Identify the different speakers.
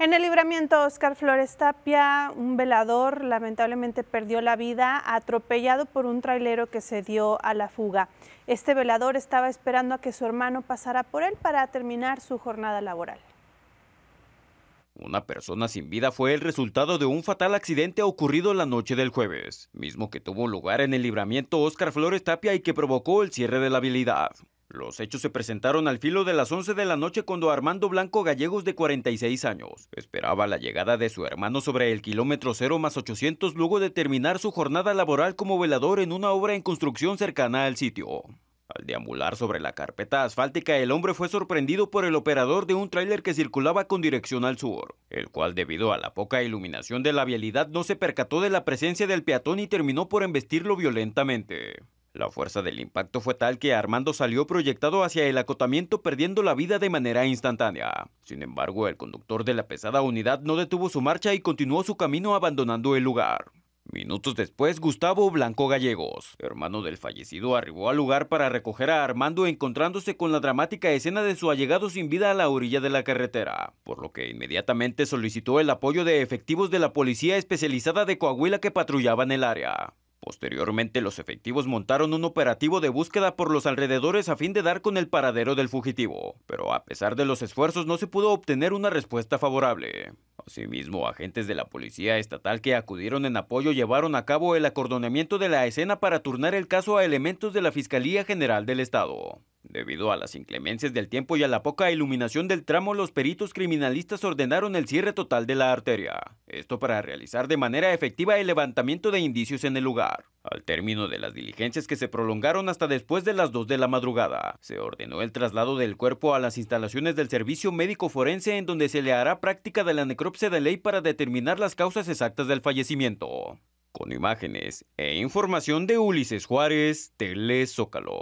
Speaker 1: En el libramiento Oscar Flores Tapia, un velador lamentablemente perdió la vida atropellado por un trailero que se dio a la fuga. Este velador estaba esperando a que su hermano pasara por él para terminar su jornada laboral.
Speaker 2: Una persona sin vida fue el resultado de un fatal accidente ocurrido la noche del jueves, mismo que tuvo lugar en el libramiento Oscar Flores Tapia y que provocó el cierre de la habilidad. Los hechos se presentaron al filo de las 11 de la noche cuando Armando Blanco Gallegos, de 46 años, esperaba la llegada de su hermano sobre el kilómetro 0 más 800 luego de terminar su jornada laboral como velador en una obra en construcción cercana al sitio. Al deambular sobre la carpeta asfáltica, el hombre fue sorprendido por el operador de un tráiler que circulaba con dirección al sur, el cual debido a la poca iluminación de la vialidad no se percató de la presencia del peatón y terminó por embestirlo violentamente. La fuerza del impacto fue tal que Armando salió proyectado hacia el acotamiento perdiendo la vida de manera instantánea. Sin embargo, el conductor de la pesada unidad no detuvo su marcha y continuó su camino abandonando el lugar. Minutos después, Gustavo Blanco Gallegos, hermano del fallecido, arribó al lugar para recoger a Armando encontrándose con la dramática escena de su allegado sin vida a la orilla de la carretera, por lo que inmediatamente solicitó el apoyo de efectivos de la policía especializada de Coahuila que patrullaban el área. Posteriormente, los efectivos montaron un operativo de búsqueda por los alrededores a fin de dar con el paradero del fugitivo, pero a pesar de los esfuerzos no se pudo obtener una respuesta favorable. Asimismo, agentes de la Policía Estatal que acudieron en apoyo llevaron a cabo el acordonamiento de la escena para turnar el caso a elementos de la Fiscalía General del Estado. Debido a las inclemencias del tiempo y a la poca iluminación del tramo, los peritos criminalistas ordenaron el cierre total de la arteria. Esto para realizar de manera efectiva el levantamiento de indicios en el lugar. Al término de las diligencias que se prolongaron hasta después de las 2 de la madrugada, se ordenó el traslado del cuerpo a las instalaciones del Servicio Médico Forense en donde se le hará práctica de la necropsia de ley para determinar las causas exactas del fallecimiento. Con imágenes e información de Ulises Juárez, Tele Zócalo.